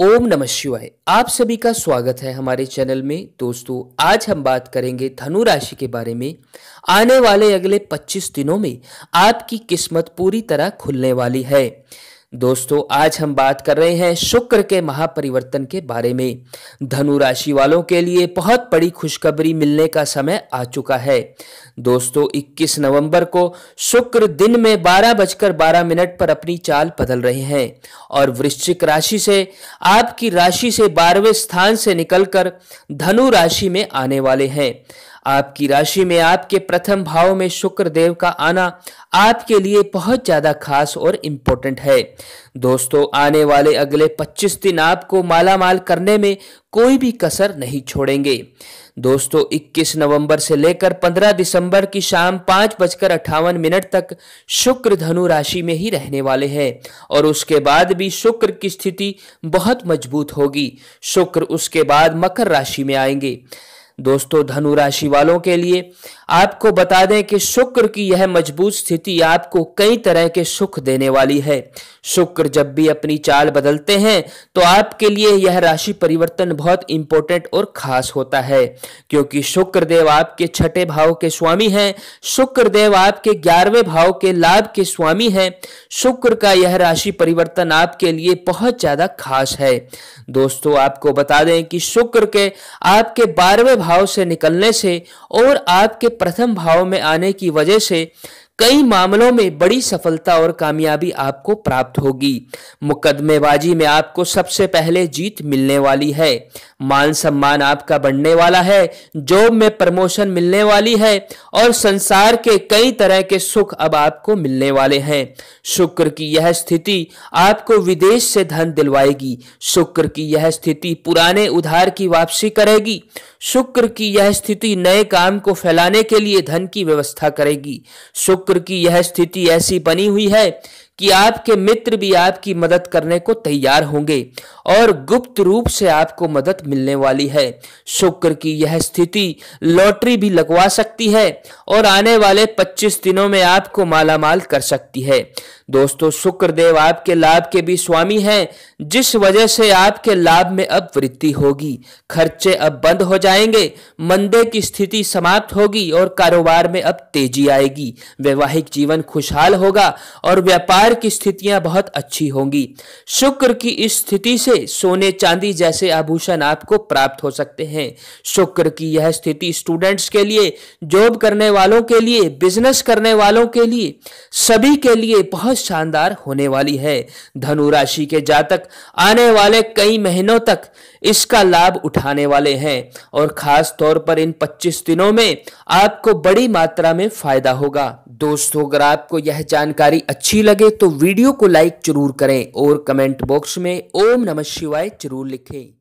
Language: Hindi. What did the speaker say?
ओम नमः शिवाय आप सभी का स्वागत है हमारे चैनल में दोस्तों आज हम बात करेंगे धनु राशि के बारे में आने वाले अगले 25 दिनों में आपकी किस्मत पूरी तरह खुलने वाली है दोस्तों आज हम बात कर रहे हैं शुक्र के महापरिवर्तन के बारे में धनु राशि वालों के लिए बहुत बड़ी खुशखबरी मिलने का समय आ चुका है दोस्तों 21 नवंबर को शुक्र दिन में बारह बजकर बारह मिनट पर अपनी चाल बदल रहे हैं और वृश्चिक राशि से आपकी राशि से बारहवें स्थान से निकलकर धनु राशि में आने वाले हैं आपकी राशि में आपके प्रथम भाव में शुक्र देव का आना आपके लिए बहुत ज़्यादा खास और इम्पोर्टेंट है दोस्तों आने वाले अगले 25 दिन आपको माला माल करने में कोई भी कसर नहीं छोड़ेंगे दोस्तों 21 नवंबर से लेकर 15 दिसंबर की शाम पांच बजकर अट्ठावन मिनट तक शुक्र धनु राशि में ही रहने वाले हैं और उसके बाद भी शुक्र की स्थिति बहुत मजबूत होगी शुक्र उसके बाद मकर राशि में आएंगे दोस्तों धनु राशि वालों के लिए आपको बता दें कि शुक्र की यह मजबूत स्थिति आपको कई तरह के सुख देने वाली है शुक्र जब भी अपनी चाल बदलते हैं तो आपके लिए यह राशि परिवर्तन बहुत इंपॉर्टेंट और खास होता है क्योंकि शुक्र देव आपके छठे भाव के स्वामी हैं शुक्र देव आपके ग्यारहवें भाव के लाभ के स्वामी हैं शुक्र का यह राशि परिवर्तन आपके लिए बहुत ज्यादा खास है दोस्तों आपको बता दें कि शुक्र के आपके बारहवें भाव से निकलने से और आपके प्रथम भाव में आने की वजह से कई मामलों में बड़ी सफलता और कामयाबी आपको प्राप्त होगी मुकदमेबाजी में आपको सबसे पहले जीत मिलने वाली है मान सम्मान आपका बढ़ने वाला है जॉब में प्रमोशन मिलने वाली है और संसार के कई तरह के सुख अब आपको मिलने वाले हैं शुक्र की यह स्थिति आपको विदेश से धन दिलवाएगी शुक्र की यह स्थिति पुराने उधार की वापसी करेगी शुक्र की यह स्थिति नए काम को फैलाने के लिए धन की व्यवस्था करेगी शुक्र शुक्र की यह स्थिति ऐसी बनी हुई है कि आपके मित्र भी आपकी मदद करने को तैयार होंगे और गुप्त रूप से आपको मदद मिलने वाली है शुक्र की यह स्थिति लॉटरी भी लगवा सकती है और आने वाले 25 दिनों में आपको मालामाल कर सकती है दोस्तों शुक्र देव आपके लाभ के भी स्वामी हैं जिस वजह से आपके लाभ में अब वृद्धि होगी खर्चे अब बंद हो जाएंगे मंदे की स्थिति समाप्त होगी और कारोबार में अब तेजी आएगी वैवाहिक जीवन खुशहाल होगा और व्यापार की स्थितियां बहुत अच्छी होंगी शुक्र की इस स्थिति से सोने चांदी जैसे आभूषण आपको प्राप्त हो सकते हैं शुक्र की यह स्थिति स्टूडेंट्स के लिए जॉब करने वालों के लिए बिजनेस करने वालों के लिए सभी के लिए बहुत शानदार होने वाली है धनु राशि के जातक आने वाले कई महीनों तक इसका लाभ उठाने वाले हैं और खास तौर पर इन 25 दिनों में आपको बड़ी मात्रा में फायदा होगा दोस्तों अगर आपको यह जानकारी अच्छी लगे तो वीडियो को लाइक जरूर करें और कमेंट बॉक्स में ओम नमस्कार शिवाय जरूर लिखें